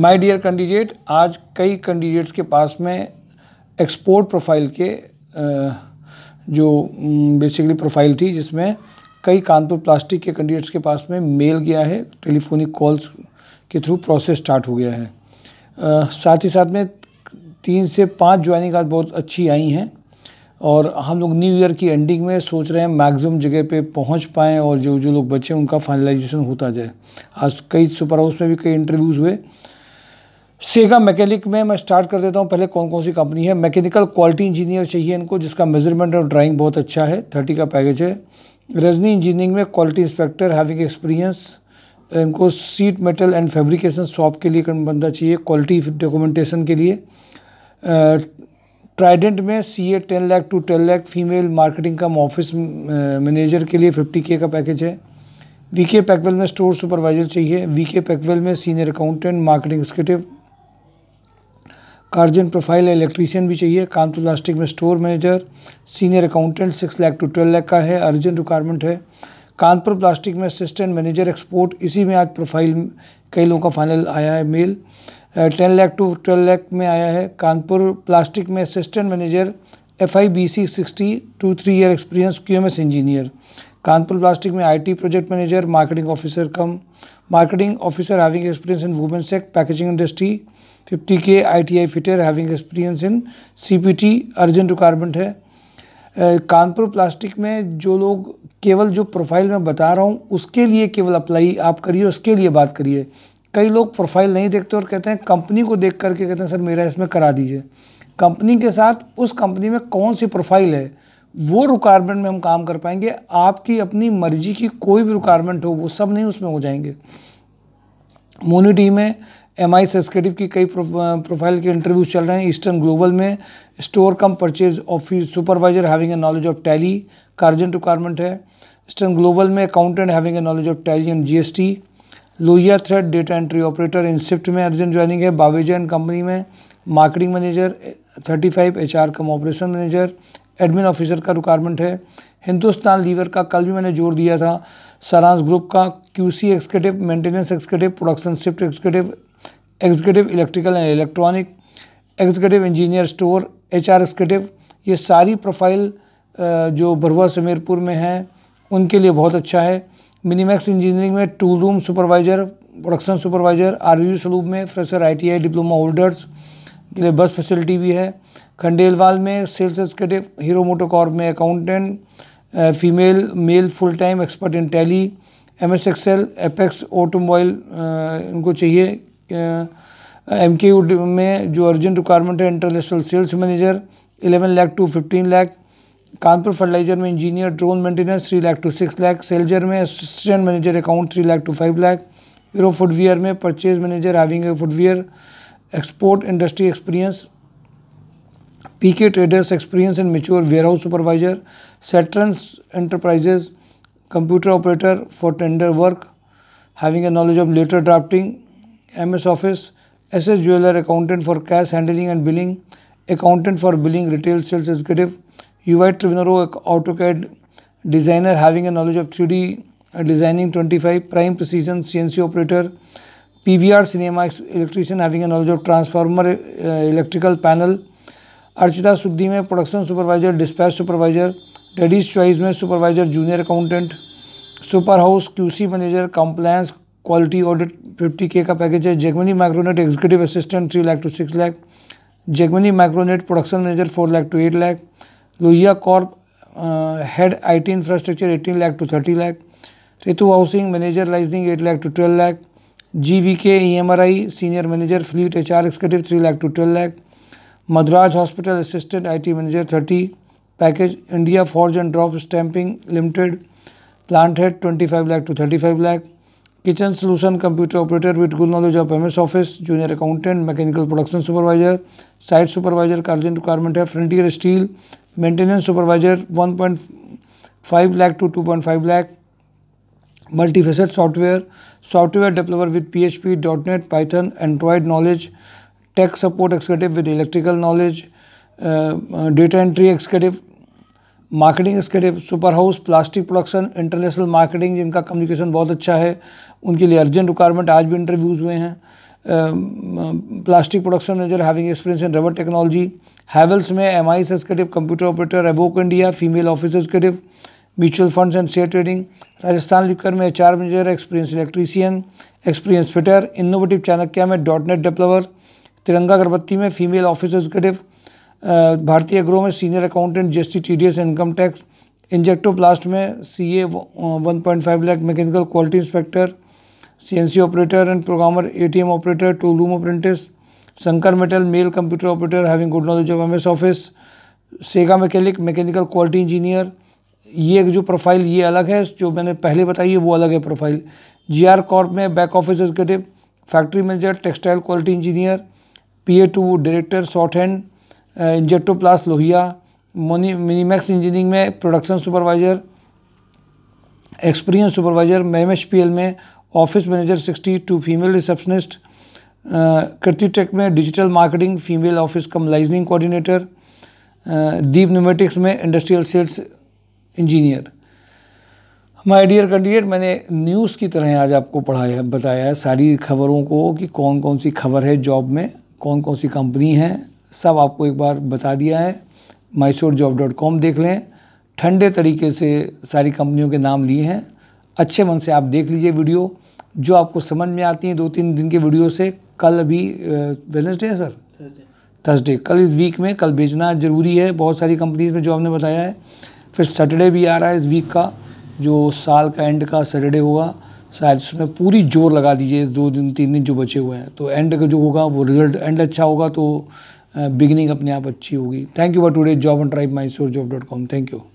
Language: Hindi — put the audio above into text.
माय डियर कैंडिडेट आज कई कैंडिडेट्स के पास में एक्सपोर्ट प्रोफाइल के जो बेसिकली प्रोफाइल थी जिसमें कई कानपुर प्लास्टिक के कैंडिडेट्स के पास में मेल गया है टेलीफोनिक कॉल्स के थ्रू प्रोसेस स्टार्ट हो गया है आ, साथ ही साथ में तीन से पाँच ज्वाइनिंग आज बहुत अच्छी आई हैं और हम लोग न्यू ईयर की एंडिंग में सोच रहे हैं मैक्सिमम जगह पे पहुंच पाएँ और जो जो लोग बचे उनका फाइनलाइजेशन होता जाए आज कई सुपर हाउस में भी कई इंटरव्यूज़ हुए सेगा मैकेनिक में मैं स्टार्ट कर देता हूँ पहले कौन कौन सी कंपनी है मैकेनिकल क्वालिटी इंजीनियर चाहिए इनको जिसका मेजरमेंट और ड्राइंग बहुत अच्छा है थर्टी का पैकेज है रजनी इंजीनियरिंग में क्वालिटी इंस्पेक्टर हैविंग एक्सपीरियंस इनको sheet metal and fabrication shop के लिए बंदा चाहिए क्वालिटी डॉक्यूमेंटेशन के लिए ट्राइडेंट में C A ten lakh to ten lakh female marketing cum office manager के लिए फिफ्टी के का पैकेज है वी के पैकवेल में स्टोर सुपरवाइजर चाहिए वी के पैकवेल में सीनियर अकाउंटेंट मार्केटिंग एक्सिक्यूटिव कार्जन प्रोफाइल इलेक्ट्रीशियन भी चाहिए कानपुर प्लास्टिक तो में store manager senior accountant six lakh to twelve lakh का है अर्जेंट रिक्वायरमेंट है कानपुर प्लास्टिक में असिस्टेंट मैनेजर एक्सपोर्ट इसी में आज प्रोफाइल कई लोगों का फाइनल आया है male ten lakh to twelve lakh में आया है कानपुर प्लास्टिक में assistant manager F I B C sixty two three year experience Q M S engineer Kanpur plastic में I T project manager marketing officer cum marketing officer having experience in के sec packaging industry 50k ITI fitter having experience in CPT urgent requirement है कानपुर प्लास्टिक में जो लोग केवल जो प्रोफाइल मैं बता रहा हूँ उसके लिए केवल अप्लाई आप करिए उसके लिए बात करिए कई लोग प्रोफाइल नहीं देखते और कहते हैं कंपनी को देख करके कहते हैं सर मेरा इसमें करा दीजिए कंपनी के साथ उस कंपनी में कौन सी प्रोफाइल है वो रिक्वायरमेंट में हम काम कर पाएंगे आपकी अपनी मर्जी की कोई भी रिक्वायरमेंट हो वो सब नहीं उसमें हो जाएंगे मोनिटी में एम आई सेस्केटिव की कई प्रोफाइल के इंटरव्यूज चल रहे हैं ईस्टर्न ग्लोबल में store cum purchase office supervisor having a knowledge of Tally का अर्जेंट रिक्वायरमेंट है ईस्टर्न ग्लोबल में accountant having a knowledge of Tally and G S T Lohia thread data entry operator in shift में अर्जेंट ज्वाइनिंग है बावेजा एंड कंपनी में marketing manager thirty five H R cum operation manager admin officer का रिक्वायरमेंट है हिंदुस्तान लीवर का कल भी मैंने जोर दिया था सारांश ग्रुप का QC executive maintenance executive production shift executive executive electrical and electronic executive engineer store H R executive ये सारी प्रोफाइल जो भरुआ समीरपुर में हैं उनके लिए बहुत अच्छा है मिनीमैक्स इंजीनियरिंग में tool room supervisor production supervisor R V में fresher I T I diploma holders के लिए बस फैसिलिटी भी है खंडेलवाल में सेल्स एक्सकेटिव हीरो मोटोकॉर्प में accountant female male full time expert in Tally M S Excel Apex automobile इनको चाहिए एम के यू में जो अर्जेंट रिक्वायरमेंट है international sales manager eleven lakh to fifteen lakh Kanpur fertilizer में engineer drone maintenance three lakh to six lakh सेल्जर में assistant manager account three lakh to five lakh Hero footwear में purchase manager having a footwear export industry experience, PK traders experience and mature warehouse supervisor, Saturn's enterprises, computer operator for tender work, having a knowledge of letter drafting, MS Office, SS Jeweler accountant for cash handling and billing, accountant for billing, retail sales executive, UI Trivnero AutoCAD designer having a knowledge of 3D uh, designing 25, prime precision CNC operator, PVR cinema electrician having a knowledge of of uh, electrical panel Archita Suddhi में production supervisor dispatch supervisor Daddy's Choice में supervisor junior accountant Super House QC manager compliance quality audit fifty K का पैकेज है जेगमनी Micronet executive assistant three lakh to six lakh जेगमनी Micronet production manager four lakh to eight lakh Lohia corp head I T infrastructure eighteen lakh to thirty lakh Ritu housing manager liaisoning eight lakh to twelve lakh G V K E M R I senior manager fleet H R executive three lakh to twelve lakh Madras hospital assistant I T manager thirty package India Forge and drop stamping limited plant head twenty five lakh to thirty five lakh kitchen solution computer operator with good knowledge of M S office junior accountant mechanical production supervisor site supervisor का अर्जेंट रिक्वायरमेंट है Frontier Steel maintenance supervisor one point five lakh to two point five lakh software developer with P H P dot net Python Android knowledge support support executive with electrical knowledge data entry executive marketing executive Super House plastic production international marketing जिनका कम्युनिकेशन बहुत अच्छा है उनके लिए अर्जेंट रिक्वायरमेंट आज भी इंटरव्यूज़ हुए हैं plastic production manager having experience in rubber technology Havells में M I executive computer operator Evoke India female office executive mutual funds and share trading Rajasthan लिखकर में H R manager experience electrician experience fitter innovative Chanakya में dot net developer Tiranga Agarbatti में female office executive Bharatiya agro में senior accountant G S T T D S income tax Injectoplast में C A one point five lakh mechanical quality inspector C N C operator and programmer A T M operator tool room apprentice Shankar metal male computer operator having good knowledge of M S office सेगा मैकेनिक मैकेनिकल क्वालिटी इंजीनियर ये जो प्रोफाइल ये अलग है जो मैंने पहले बताई है वो अलग है प्रोफाइल जी आर कॉर्प में back office executive factory manager textile quality engineer P A to director shorthand Injecto Plas Lohia मोनी मिनीमैक्स इंजीनियरिंग में प्रोडक्शन सुपरवाइज़र एक्सपीरियंस सुपरवाइज़र मेम एच पी एल में office manager sixty two female receptionist Kriti tech में digital marketing female office cum liaisoning coordinator Deep pneumatics में industrial sales engineer my dear candidate मैंने न्यूज़ की तरह आज आपको पढ़ाया बताया है सारी खबरों को कि कौन कौन सी खबर है जॉब में कौन कौन सी कंपनी है सब आपको एक बार बता दिया है माइसोर जॉब डॉट कॉम देख लें ठंडे तरीके से सारी कंपनियों के नाम लिए हैं अच्छे मन से आप देख लीजिए वीडियो जो आपको समझ में आती हैं दो तीन दिन के वीडियो से कल अभी वेनसडे है सर थर्सडे कल इस वीक में कल भेजना ज़रूरी है बहुत सारी कंपनीज में जो आपने बताया है फिर सैटरडे भी आ रहा है इस वीक का जो साल का एंड का सैटरडे होगा शायद उसमें पूरी जोर लगा दीजिए इस दो दिन तीन दिन जो बचे हुए हैं तो एंड का जो होगा वो रिजल्ट एंड अच्छा होगा तो बिगिनिंग अपने आप अच्छी होगी thank you for today job and ट्राइब माई सोर job dot com thank you